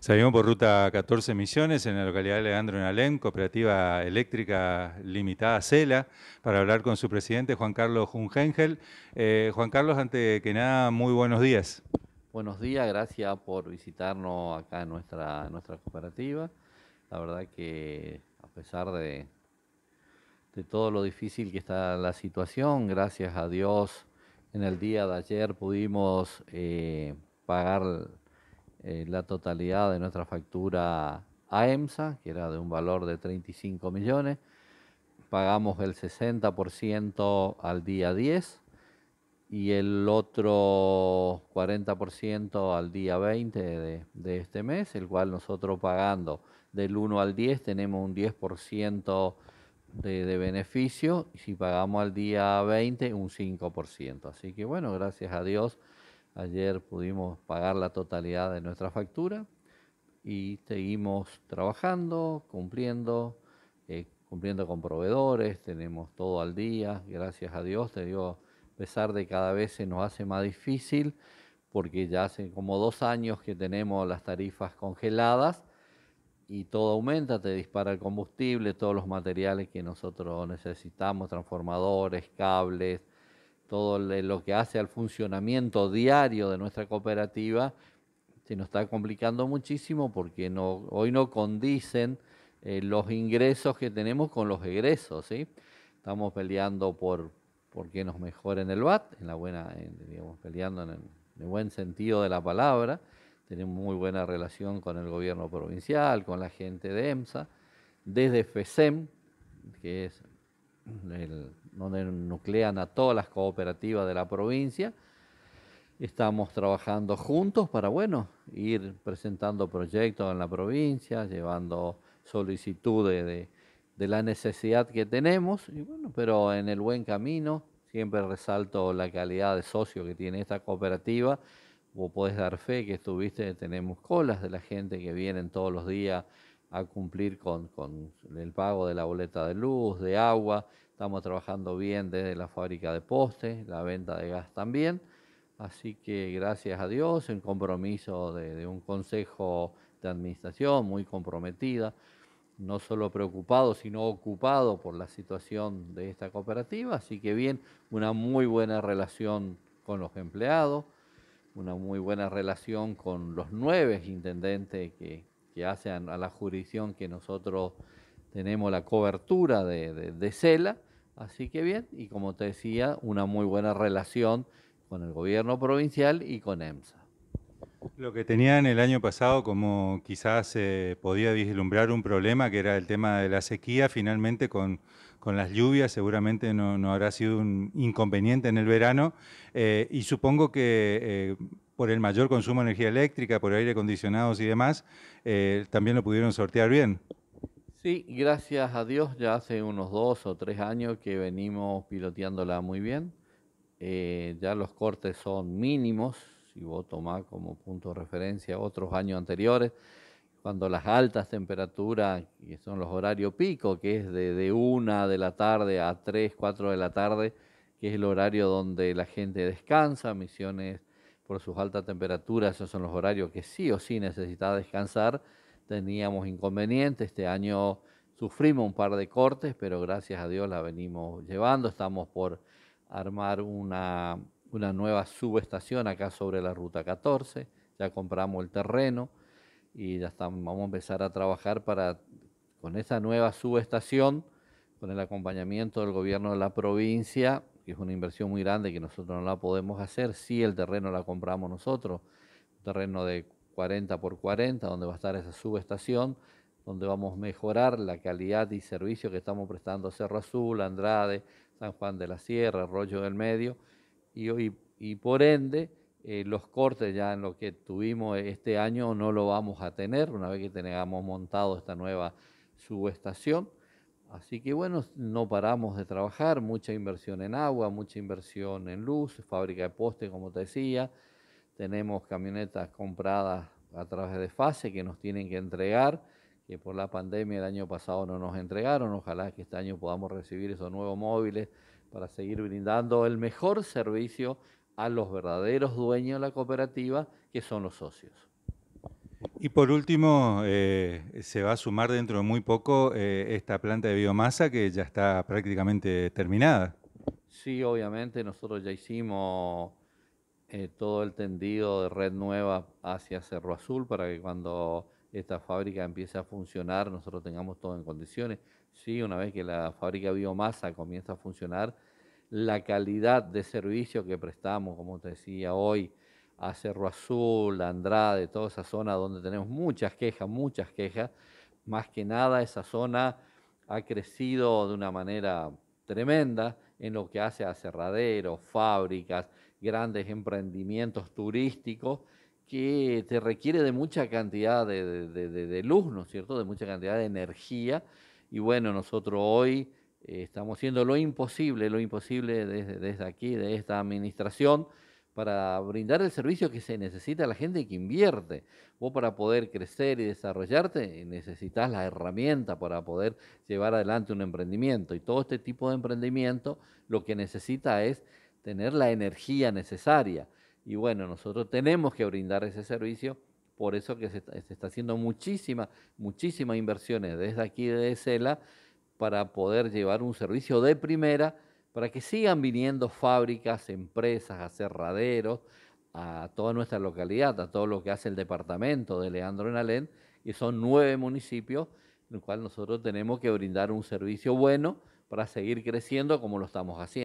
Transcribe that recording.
Salimos por ruta 14 Misiones en la localidad de Leandro Alén, Cooperativa Eléctrica Limitada Cela, para hablar con su presidente Juan Carlos Jungengel. Eh, Juan Carlos, antes que nada, muy buenos días. Buenos días, gracias por visitarnos acá en nuestra, cooperativa. La verdad que a pesar de, todo lo difícil que está la situación, gracias a Dios, en el día de ayer pudimos eh, pagar eh, la totalidad de nuestra factura a EMSA, que era de un valor de 35 millones. Pagamos el 60% al día 10 y el otro 40% al día 20 de, este mes, el cual nosotros pagando del 1 al 10 tenemos un 10% de beneficio y si pagamos al día 20 un 5%. Así que bueno, gracias a Dios Ayer pudimos pagar la totalidad de nuestra factura y seguimos trabajando, cumpliendo, eh, cumpliendo con proveedores, tenemos todo al día, gracias a Dios, te digo, a pesar de cada vez se nos hace más difícil, porque ya hace como dos años que tenemos las tarifas congeladas y todo aumenta, te dispara el combustible, todos los materiales que nosotros necesitamos, transformadores, cables, todo lo que hace al funcionamiento diario de nuestra cooperativa, se nos está complicando muchísimo porque hoy no condicen eh, los ingresos que tenemos con los egresos. Estamos peleando por, por que nos mejoren el VAT, en la buena, peleando en en el buen sentido de la palabra. Tenemos muy buena relación con el gobierno provincial, con la gente de EMSA, desde FESEM, que es el, donde nuclean a todas las cooperativas de la provincia. Estamos trabajando juntos para, bueno, ir presentando proyectos en la provincia, llevando solicitudes de, de la necesidad que tenemos, y bueno, pero en el buen camino, siempre resalto la calidad de socio que tiene esta cooperativa, vos podés dar fe que estuviste, tenemos colas de la gente que vienen todos los días a cumplir con, el pago de la boleta de luz, de agua. Estamos trabajando bien desde la fábrica de postes, la venta de gas también. Así que gracias a Dios, un compromiso de, de un consejo de administración muy comprometida, no solo preocupado, sino ocupado por la situación de esta cooperativa. Así que bien, una muy buena relación con los empleados, una muy buena relación con los nueve intendentes que, ya hace a, la jurisdicción que nosotros tenemos la cobertura de, de, CELA. Así que bien, y como te decía, una muy buena relación con el gobierno provincial y con EMSA. Lo que tenían el año pasado como quizás se eh, podía vislumbrar un problema, que era el tema de la sequía, finalmente con, las lluvias seguramente no, habrá sido un inconveniente en el verano eh, y supongo que... Eh, por el mayor consumo de energía eléctrica, por aire acondicionado y demás, eh, también lo pudieron sortear bien. Sí, gracias a Dios, ya hace unos dos o tres años que venimos piloteándola muy bien. Eh, ya los cortes son mínimos, si vos tomás como punto de referencia otros años anteriores, cuando las altas temperaturas, que son los horarios pico, que es de, una de la tarde a tres, cuatro de la tarde, que es el horario donde la gente descansa, misiones por sus altas temperaturas, esos son los horarios que sí o sí necesitaba descansar. Teníamos inconvenientes, este año sufrimos un par de cortes, pero gracias a Dios la venimos llevando. Estamos por armar una, nueva subestación acá sobre la ruta 14, ya compramos el terreno y ya estamos, vamos a empezar a trabajar para con esa nueva subestación, con el acompañamiento del gobierno de la provincia, es una inversión muy grande que nosotros no la podemos hacer si el terreno la compramos nosotros, un terreno de 40 por 40 donde va a estar esa subestación, donde vamos a mejorar la calidad y servicio que estamos prestando a Cerro Azul, Andrade, San Juan de la Sierra, Arroyo del Medio, y, por ende eh, los cortes ya en lo que tuvimos este año no lo vamos a tener una vez que tengamos montado esta nueva subestación Así que bueno, no paramos de trabajar, mucha inversión en agua, mucha inversión en luz, fábrica de postes, como te decía. Tenemos camionetas compradas a través de fase que nos tienen que entregar, que por la pandemia el año pasado no nos entregaron. Ojalá que este año podamos recibir esos nuevos móviles para seguir brindando el mejor servicio a los verdaderos dueños de la cooperativa, que son los socios. Y por último, eh, se va a sumar dentro de muy poco eh, esta planta de biomasa que ya está prácticamente terminada. Sí, obviamente, nosotros ya hicimos eh, todo el tendido de red nueva hacia Cerro Azul para que cuando esta fábrica empiece a funcionar nosotros tengamos todo en condiciones. Sí, una vez que la fábrica biomasa comienza a funcionar, la calidad de servicio que prestamos, como te decía hoy, a Cerro Azul, Andrade, toda esa zona donde tenemos muchas quejas, muchas quejas. Más que nada esa zona ha crecido de una manera tremenda en lo que hace a cerraderos, fábricas, grandes emprendimientos turísticos que te requiere de mucha cantidad de, luz, ¿no es cierto? De mucha cantidad de energía. Y bueno, nosotros hoy eh, estamos haciendo lo imposible, lo imposible desde, desde aquí, de esta administración, para brindar el servicio que se necesita a la gente que invierte. Vos para poder crecer y desarrollarte necesitas la herramienta para poder llevar adelante un emprendimiento. Y todo este tipo de emprendimiento lo que necesita es tener la energía necesaria. Y bueno, nosotros tenemos que brindar ese servicio, por eso que se, está haciendo muchísimas, muchísimas inversiones desde aquí de Sela para poder llevar un servicio de primera para que sigan viniendo fábricas, empresas, aserraderos a toda nuestra localidad, a todo lo que hace el departamento de Leandro en Alén, y son nueve municipios en los cuales nosotros tenemos que brindar un servicio bueno para seguir creciendo como lo estamos haciendo.